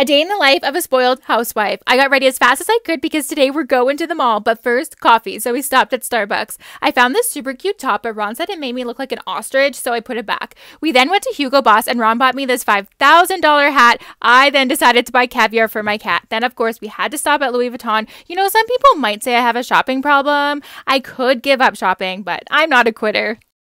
A day in the life of a spoiled housewife. I got ready as fast as I could because today we're going to the mall, but first, coffee. So we stopped at Starbucks. I found this super cute top, but Ron said it made me look like an ostrich, so I put it back. We then went to Hugo Boss, and Ron bought me this $5,000 hat. I then decided to buy caviar for my cat. Then, of course, we had to stop at Louis Vuitton. You know, some people might say I have a shopping problem. I could give up shopping, but I'm not a quitter.